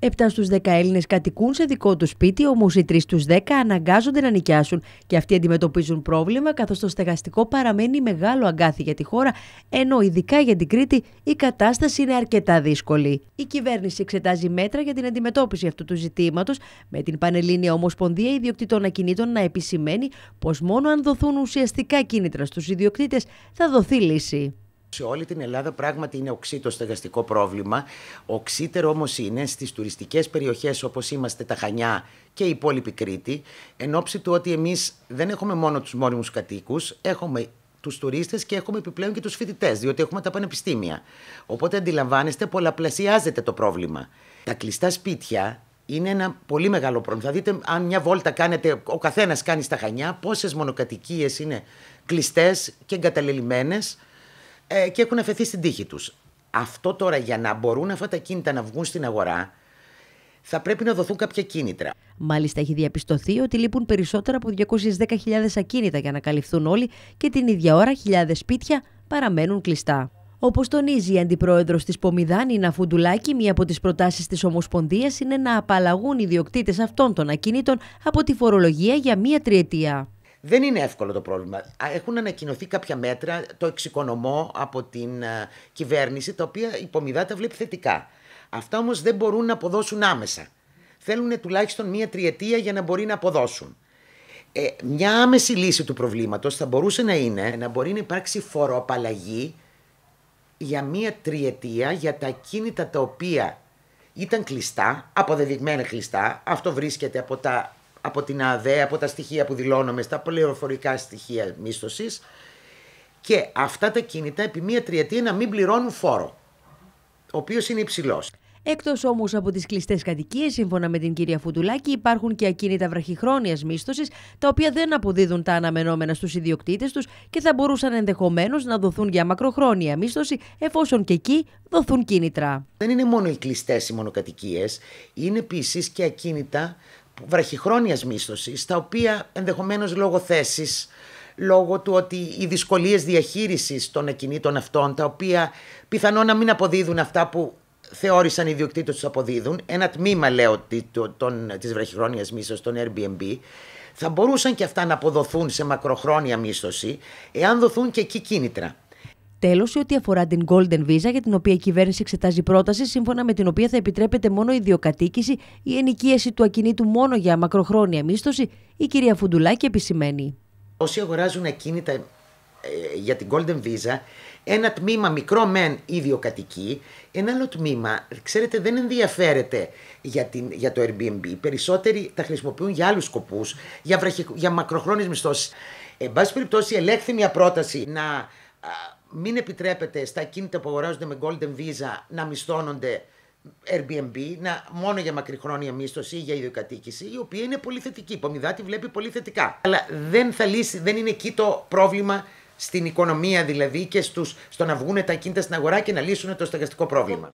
Επτά στους 10 Έλληνες κατοικούν σε δικό τους σπίτι, όμως οι 3 στου 10 αναγκάζονται να νοικιάσουν. Και αυτοί αντιμετωπίζουν πρόβλημα, καθώς το στεγαστικό παραμένει μεγάλο αγκάθι για τη χώρα, ενώ ειδικά για την Κρήτη η κατάσταση είναι αρκετά δύσκολη. Η κυβέρνηση εξετάζει μέτρα για την αντιμετώπιση αυτού του ζητήματος, με την Πανελλήνια Ομοσπονδία Ιδιοκτητών Ακινήτων να επισημαίνει πως μόνο αν δοθούν ουσιαστικά κίνητρα στους ιδιοκτήτες θα δοθεί λύση. Σε όλη την Ελλάδα πράγματι είναι οξύ το στεγαστικό πρόβλημα. Οξύτερο όμως είναι στις τουριστικές περιοχές όπως είμαστε τα Χανιά και η υπόλοιπη Κρήτη, εν ώψη του ότι εμείς δεν έχουμε μόνο τους μόνιμους κατοίκους, έχουμε τους τουρίστες και έχουμε επιπλέον και τους φοιτητές, διότι έχουμε τα πανεπιστήμια. Οπότε αντιλαμβάνεστε πολλαπλασιάζεται το πρόβλημα. Τα κλειστά σπίτια είναι ένα πολύ μεγάλο πρόβλημα. Θα δείτε, αν μια βόλτα κάνετε, ο καθένας κάνει στα χανιά, πόσες μονοκατοικίες είναι κλειστές και εγκαταλελειμμένες ε, και έχουν αφαιθεί στην τύχη τους. Αυτό τώρα για να μπορούν αυτά τα κίνητα να βγουν στην αγορά θα πρέπει να δοθούν κάποια κίνητρα. Μάλιστα, έχει διαπιστωθεί ότι λείπουν περισσότερα από 210.000 ακίνητα για να καλυφθούν όλοι και την ίδια ώρα χιλιάδες σπίτια παραμένουν κλειστά. Όπως τονίζει η αντιπρόεδρος της Πομιδάνη, Ναφουντουλάκη, μία από τις προτάσεις της Ομοσπονδίας είναι να απαλλαγούν οι διοκτήτε αυτών των ακινήτων από τη φορολογία για μία τριετία. Δεν είναι εύκολο το πρόβλημα. Έχουν ανακοινωθεί κάποια μέτρα, το εξοικονομώ από την ε, κυβέρνηση, τα οποία υπομοιβά τα βλέπει θετικά. Αυτά όμως δεν μπορούν να αποδώσουν άμεσα. Θέλουν τουλάχιστον μία τριετία για να μπορεί να αποδώσουν. Ε, μια άμεση λύση του προβλήματος θα μπορούσε να είναι να μπορεί να υπάρξει φοροαπαλλαγή για μία τριετία για τα κίνητα τα οποία ήταν κλειστά, αποδεδειγμένα κλειστά. Αυτό βρίσκεται από τα από την ΑΔΕ, από τα στοιχεία που δηλώνομαι, στα πληροφορικά στοιχεία μίσθωσης. και αυτά τα κίνητα επί μία τριετία να μην πληρώνουν φόρο, ο οποίος είναι υψηλός. Εκτός όμως από τις κλειστές κατοικίες, σύμφωνα με την κυρία Φουντουλάκη, υπάρχουν και ακίνητα βραχυχρόνιας μίσθωσης, τα οποία δεν αποδίδουν τα αναμενόμενα στους ιδιοκτήτες τους και θα μπορούσαν ενδεχομένως να δοθούν για μακροχρόνια μίσθωση, εφόσον και εκεί δοθούν κίνητρα. Δεν είναι μόνο οι κλειστές οι μονοκατοικίες, είναι επίσης και ακίνητα βραχυχρόνιας μίσθωσης, τα οποία ενδεχομένως λόγω θέσης, λόγω του ότι οι δυσκολίες διαχείρισης των ακινήτων αυτών, τα οποία πιθανόν να μην αποδίδουν αυτά που θεώρησαν οι ιδιοκτήτες τους αποδίδουν, ένα τμήμα λέω τη βραχυχρόνιας μίσθωσης, των Airbnb, θα μπορούσαν και αυτά να αποδοθούν σε μακροχρόνια μίσθωση, εάν δοθούν και εκεί κίνητρα. Τέλος, σε ό,τι αφορά την Golden Visa, για την οποία η κυβέρνηση εξετάζει πρόταση, σύμφωνα με την οποία θα επιτρέπεται μόνο η διοκατοίκηση ή ενοικίαση του ακινήτου μόνο για μακροχρόνια μίσθωση, η κυρία Φουντουλάκη επισημαίνει. Όσοι αγοράζουν ακίνητα ε, για την Golden Visa, ένα τμήμα μικρό μεν ιδιοκατοικεί, ένα άλλο τμήμα, ξέρετε, δεν ενδιαφέρεται για, την, για το Airbnb. Περισσότεροι τα χρησιμοποιούν για άλλους σκοπούς, για, για μακροχρόνιες μισθώσεις. εν πάση περιπτώσει, ελέγχθη μια πρόταση να μην επιτρέπετε στα κίνητα που αγοράζονται με Golden Visa να μισθώνονται Airbnb, να, μόνο για μακριχρόνια μίσθωση ή για ιδιοκατοίκηση, η οποία είναι πολύ θετική. Η οποια ειναι πολυ θετικη η Πομιδάτη βλέπει πολύ θετικά. Αλλά δεν θα λύσει, δεν είναι εκεί το πρόβλημα στην οικονομία δηλαδή και στους, στο να βγουν τα κίνητα στην αγορά και να λύσουν το στεγαστικό πρόβλημα.